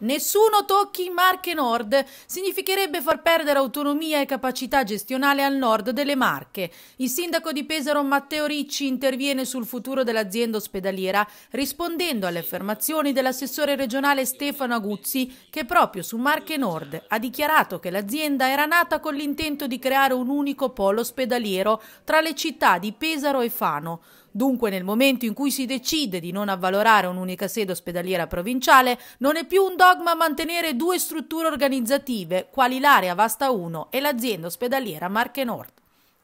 Nessuno tocchi Marche Nord significherebbe far perdere autonomia e capacità gestionale al nord delle Marche. Il sindaco di Pesaro Matteo Ricci interviene sul futuro dell'azienda ospedaliera rispondendo alle affermazioni dell'assessore regionale Stefano Aguzzi che proprio su Marche Nord ha dichiarato che l'azienda era nata con l'intento di creare un unico polo ospedaliero tra le città di Pesaro e Fano. Dunque nel momento in cui si decide di non avvalorare un'unica sede ospedaliera provinciale, non è più un dogma mantenere due strutture organizzative, quali l'area Vasta 1 e l'azienda ospedaliera Marche Nord.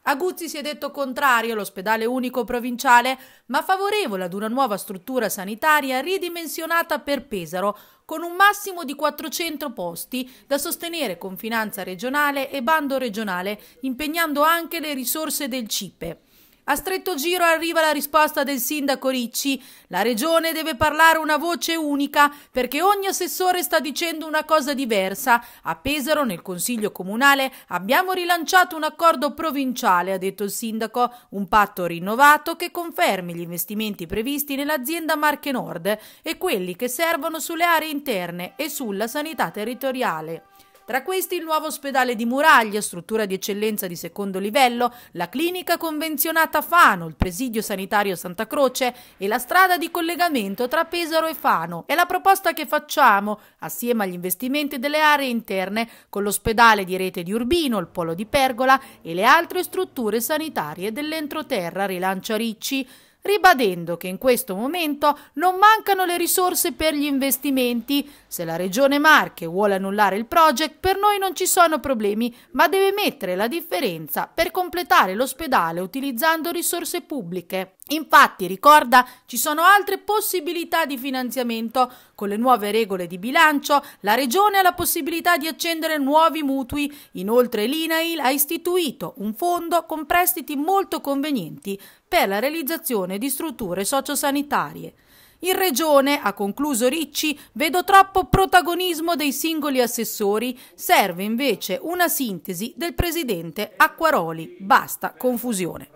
Aguzzi si è detto contrario all'ospedale unico provinciale, ma favorevole ad una nuova struttura sanitaria ridimensionata per Pesaro, con un massimo di 400 posti da sostenere con finanza regionale e bando regionale, impegnando anche le risorse del CIPE. A stretto giro arriva la risposta del sindaco Ricci. La regione deve parlare una voce unica perché ogni assessore sta dicendo una cosa diversa. A Pesaro, nel Consiglio Comunale, abbiamo rilanciato un accordo provinciale, ha detto il sindaco, un patto rinnovato che confermi gli investimenti previsti nell'azienda Marche Nord e quelli che servono sulle aree interne e sulla sanità territoriale. Tra questi il nuovo ospedale di Muraglia, struttura di eccellenza di secondo livello, la clinica convenzionata Fano, il presidio sanitario Santa Croce e la strada di collegamento tra Pesaro e Fano. È la proposta che facciamo, assieme agli investimenti delle aree interne, con l'ospedale di rete di Urbino, il polo di Pergola e le altre strutture sanitarie dell'entroterra, rilancia Ricci ribadendo che in questo momento non mancano le risorse per gli investimenti. Se la Regione Marche vuole annullare il project, per noi non ci sono problemi, ma deve mettere la differenza per completare l'ospedale utilizzando risorse pubbliche. Infatti, ricorda, ci sono altre possibilità di finanziamento. Con le nuove regole di bilancio, la Regione ha la possibilità di accendere nuovi mutui. Inoltre l'INAIL ha istituito un fondo con prestiti molto convenienti per la realizzazione di strutture sociosanitarie. In regione, ha concluso Ricci, vedo troppo protagonismo dei singoli assessori, serve invece una sintesi del presidente Acquaroli. Basta confusione.